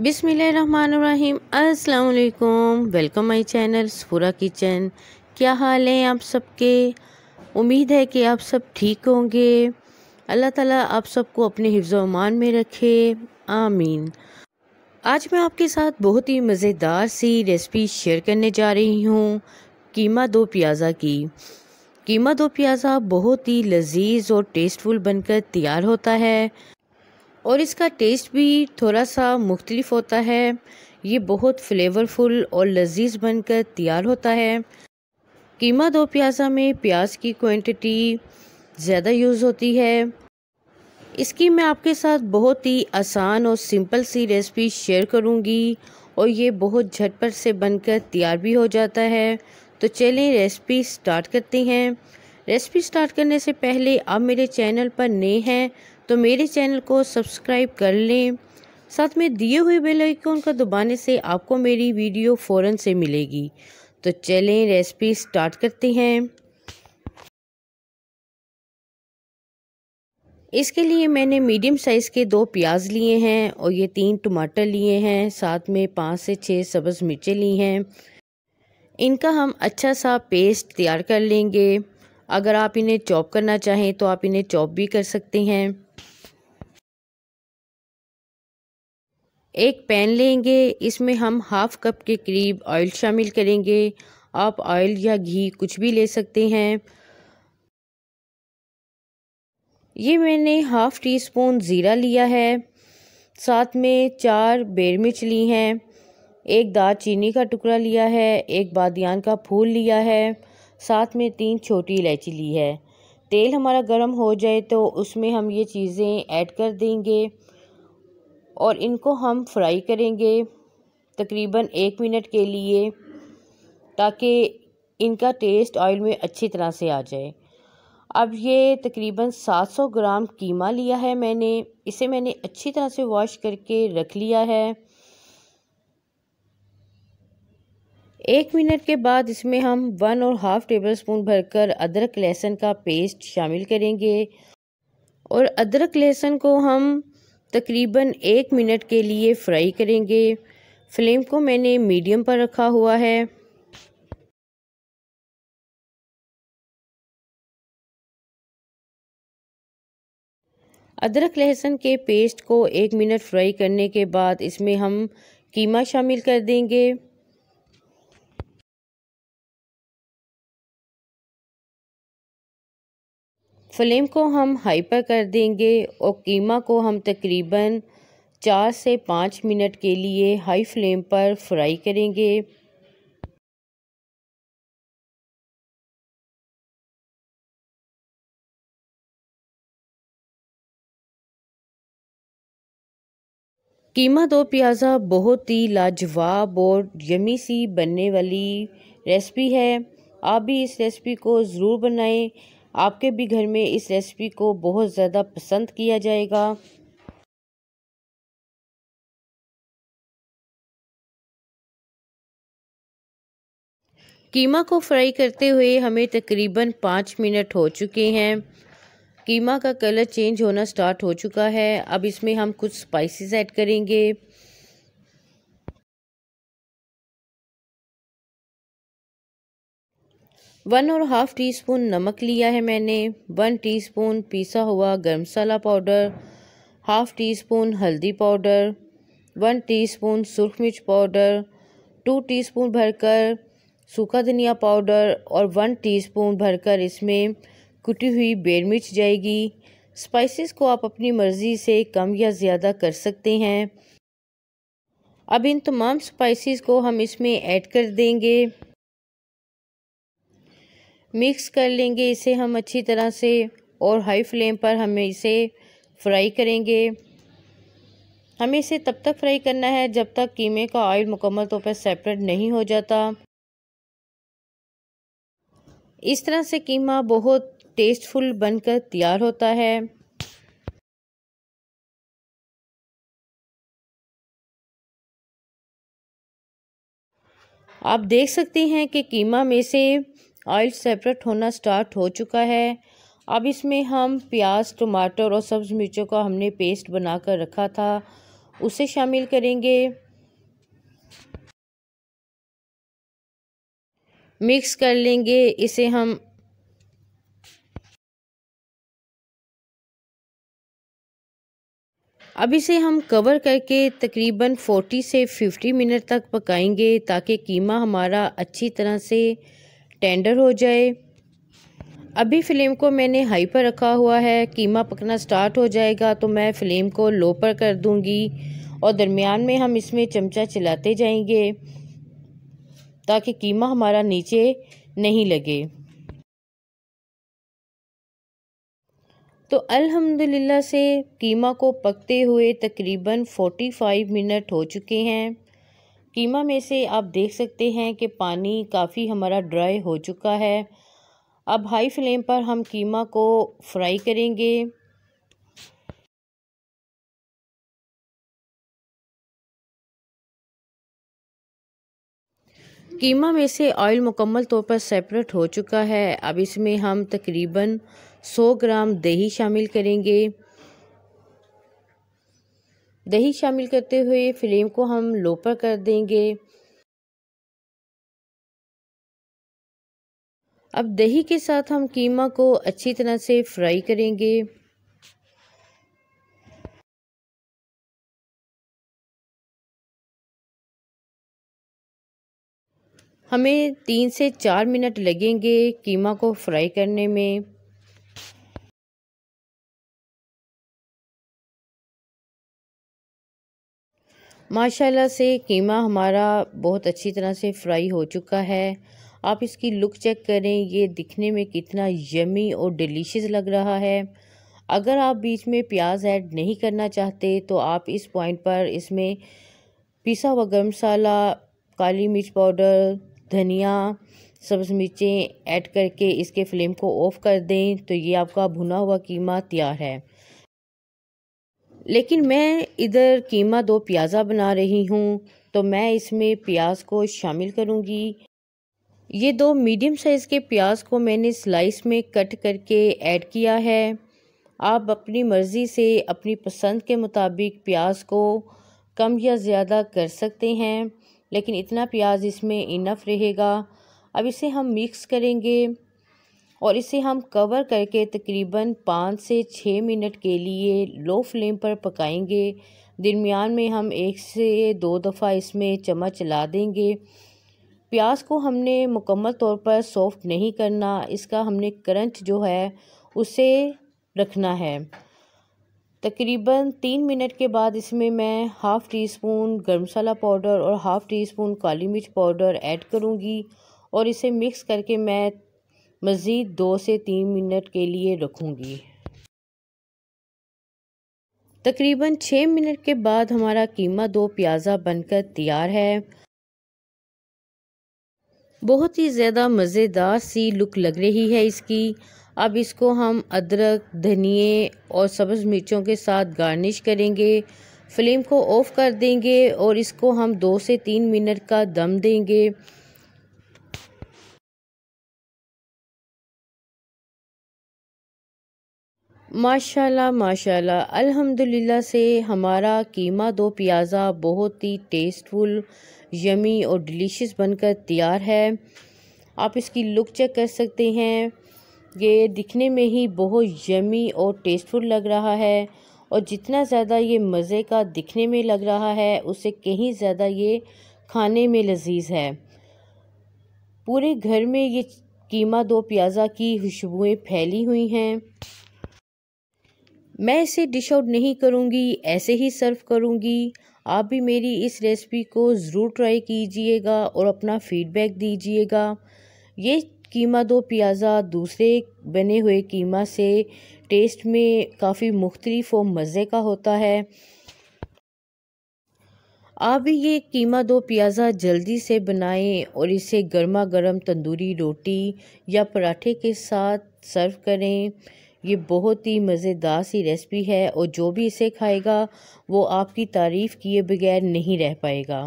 बिसमीम अस्सलाम welcome my channel Safura kitchen क्या हाल है आप सबके उम्मीद है कि आप सब ठीक होंगे अल्लाह ताला आप सबको अपने हिफ्ज़ अमान में रखे आमीन आज मैं आपके साथ बहुत ही मज़ेदार सी रेसिपी शेयर करने जा रही हूँ कीमा दो प्याज़ा की कीमा दो प्याज़ा बहुत ही लजीज और टेस्टफुल बनकर तैयार होता है और इसका टेस्ट भी थोड़ा सा मुख्तलिफ होता है ये बहुत फ्लेवरफुल और लजीज बनकर तैयार होता है कीमा दो प्याजा में प्याज की क्वांटिटी ज़्यादा यूज़ होती है इसकी मैं आपके साथ बहुत ही आसान और सिंपल सी रेसिपी शेयर करूंगी और ये बहुत झटपट से बनकर तैयार भी हो जाता है तो चलें रेसिपी स्टार्ट करते हैं रेसिपी स्टार्ट करने से पहले आप मेरे चैनल पर नए हैं तो मेरे चैनल को सब्सक्राइब कर लें साथ में दिए हुए बेल आइकन को दबाने से आपको मेरी वीडियो फ़ौरन से मिलेगी तो चलें रेसिपी स्टार्ट करते हैं इसके लिए मैंने मीडियम साइज़ के दो प्याज लिए हैं और ये तीन टमाटर लिए हैं साथ में पाँच से छः सब्ज़ मिर्चें ली हैं इनका हम अच्छा सा पेस्ट तैयार कर लेंगे अगर आप इन्हें चॉप करना चाहें तो आप इन्हें चॉप भी कर सकते हैं एक पैन लेंगे इसमें हम हाफ़ कप के करीब ऑयल शामिल करेंगे आप ऑयल या घी कुछ भी ले सकते हैं ये मैंने हाफ़ टी स्पून ज़ीरा लिया है साथ में चार बेर मिर्च ली हैं एक दार चीनी का टुकड़ा लिया है एक बादियान का फूल लिया है साथ में तीन छोटी इलायची ली है तेल हमारा गर्म हो जाए तो उसमें हम ये चीज़ें ऐड कर देंगे और इनको हम फ्राई करेंगे तकरीबन एक मिनट के लिए ताकि इनका टेस्ट ऑयल में अच्छी तरह से आ जाए अब ये तकरीबन 700 ग्राम कीमा लिया है मैंने इसे मैंने अच्छी तरह से वॉश करके रख लिया है एक मिनट के बाद इसमें हम वन और हाफ़ टेबल स्पून भरकर अदरक लहसुन का पेस्ट शामिल करेंगे और अदरक लहसुन को हम तकरीबन एक मिनट के लिए फ्राई करेंगे फ्लेम को मैंने मीडियम पर रखा हुआ है अदरक लहसुन के पेस्ट को एक मिनट फ्राई करने के बाद इसमें हम कीमा शामिल कर देंगे फ्लेम को हम हाई पर कर देंगे और कीमा को हम तकरीबन चार से पाँच मिनट के लिए हाई फ्लेम पर फ्राई करेंगे कीमा दो प्याज़ा बहुत ही लाजवाब और यमी सी बनने वाली रेसिपी है आप भी इस रेसिपी को ज़रूर बनाएं आपके भी घर में इस रेसिपी को बहुत ज़्यादा पसंद किया जाएगा कीमा को फ्राई करते हुए हमें तकरीबन पाँच मिनट हो चुके हैं कीमा का कलर चेंज होना स्टार्ट हो चुका है अब इसमें हम कुछ स्पाइसेस ऐड करेंगे वन और हाफ़ टी स्पून नमक लिया है मैंने वन टी स्पून पीसा हुआ गर्म मसाला पाउडर हाफ़ टी स्पून हल्दी पाउडर वन टी स्पून सुरख मिर्च पाउडर टू टी स्पून भरकर सूखा धनिया पाउडर और वन टी स्पून भरकर इसमें कुटी हुई बेर मिर्च जाएगी स्पाइसेस को आप अपनी मर्ज़ी से कम या ज़्यादा कर सकते हैं अब इन तमाम स्पाइसेस को हम इसमें ऐड कर देंगे मिक्स कर लेंगे इसे हम अच्छी तरह से और हाई फ्लेम पर हम इसे फ्राई करेंगे हमें इसे तब तक फ्राई करना है जब तक कीमे का ऑयल मुकम्मल तौर पर सेपरेट नहीं हो जाता इस तरह से कीमा बहुत टेस्टफुल बनकर तैयार होता है आप देख सकते हैं कि कीमा में से ऑयल सेपरेट होना स्टार्ट हो चुका है अब इसमें हम प्याज टमाटर और सब्ज़ मिर्चों का हमने पेस्ट बना कर रखा था उसे शामिल करेंगे मिक्स कर लेंगे इसे हम अब इसे हम कवर करके तकरीबन 40 से 50 मिनट तक पकाएंगे ताकि कीमा हमारा अच्छी तरह से टेंडर हो जाए अभी फ्लेम को मैंने हाई पर रखा हुआ है कीमा पकना स्टार्ट हो जाएगा तो मैं फ्लेम को लो पर कर दूंगी और दरमियान में हम इसमें चमचा चलाते जाएंगे ताकि कीमा हमारा नीचे नहीं लगे तो अल्हम्दुलिल्लाह से कीमा को पकते हुए तकरीबन 45 मिनट हो चुके हैं कीमा में से आप देख सकते हैं कि पानी काफ़ी हमारा ड्राई हो चुका है अब हाई फ्लेम पर हम कीमा को फ्राई करेंगे कीमा में से ऑयल मुकम्मल तौर पर सेपरेट हो चुका है अब इसमें हम तकरीबन 100 ग्राम दही शामिल करेंगे दही शामिल करते हुए फ्लेम को हम लो पर कर देंगे अब दही के साथ हम कीमा को अच्छी तरह से फ्राई करेंगे हमें तीन से चार मिनट लगेंगे कीमा को फ्राई करने में माशाल्लाह से कीमा हमारा बहुत अच्छी तरह से फ्राई हो चुका है आप इसकी लुक चेक करें ये दिखने में कितना यमी और डिलीशियस लग रहा है अगर आप बीच में प्याज ऐड नहीं करना चाहते तो आप इस पॉइंट पर इसमें पिसा हुआ गर्म मसाला काली मिर्च पाउडर धनिया सब्ज़ मिर्चें ऐड करके इसके फ्लेम को ऑफ़ कर दें तो ये आपका भुना हुआ कीमा तैयार है लेकिन मैं इधर कीमा दो प्याज़ा बना रही हूँ तो मैं इसमें प्याज को शामिल करूँगी ये दो मीडियम साइज़ के प्याज को मैंने स्लाइस में कट करके ऐड किया है आप अपनी मर्ज़ी से अपनी पसंद के मुताबिक प्याज को कम या ज़्यादा कर सकते हैं लेकिन इतना प्याज इसमें इनफ रहेगा अब इसे हम मिक्स करेंगे और इसे हम कवर करके तकरीबन पाँच से छः मिनट के लिए लो फ्लेम पर पकाएंगे दरमियान में हम एक से दो दफ़ा इसमें चम्मच ला देंगे प्याज को हमने मुकम्मल तौर पर सॉफ्ट नहीं करना इसका हमने करंट जो है उसे रखना है तकरीबन तीन मिनट के बाद इसमें मैं हाफ़ टी स्पून गर्म मसाला पाउडर और हाफ़ टी स्पून काली मिर्च पाउडर ऐड करूँगी और इसे मिक्स करके मैं मज़ीद दो से तीन मिनट के लिए रखूँगी तकरीबन छः मिनट के बाद हमारा कीमा दो प्याज़ा बनकर तैयार है बहुत ही ज़्यादा मज़ेदार सी लुक लग रही है इसकी अब इसको हम अदरक धनिए और सब्ज़ मिर्चों के साथ गार्निश करेंगे फ्लेम को ऑफ़ कर देंगे और इसको हम दो से तीन मिनट का दम देंगे माशाल्लाह माशाल्लाह अल्हम्दुलिल्लाह से हमारा कीमा दो प्याज़ा बहुत ही टेस्टफुल यमी और डिलीशियस बनकर तैयार है आप इसकी लुक चेक कर सकते हैं ये दिखने में ही बहुत यमी और टेस्टफुल लग रहा है और जितना ज़्यादा ये मज़े का दिखने में लग रहा है उससे कहीं ज़्यादा ये खाने में लजीज़ है पूरे घर में ये कीमा दो प्याज़ा की खुशबुएँ फैली हुई हैं मैं इसे डिश आउट नहीं करूँगी ऐसे ही सर्व करूँगी आप भी मेरी इस रेसिपी को ज़रूर ट्राई कीजिएगा और अपना फीडबैक दीजिएगा ये कीमा दो प्याज़ा दूसरे बने हुए कीमा से टेस्ट में काफ़ी मुख्तलिफ और मज़े का होता है आप भी ये कीमा दो प्याज़ा जल्दी से बनाएं और इसे गर्मा गर्म तंदूरी रोटी या पराठे के साथ सर्व करें ये बहुत ही मज़ेदार सी रेसिपी है और जो भी इसे खाएगा वो आपकी तारीफ़ किए बगैर नहीं रह पाएगा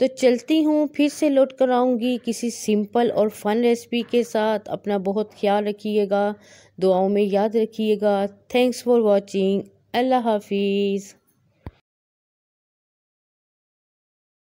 तो चलती हूँ फिर से लौट कर आऊँगी किसी सिंपल और फन रेसिपी के साथ अपना बहुत ख्याल रखिएगा दुआओं में याद रखिएगा थैंक्स फॉर वॉचिंग अल्लाह हाफिज़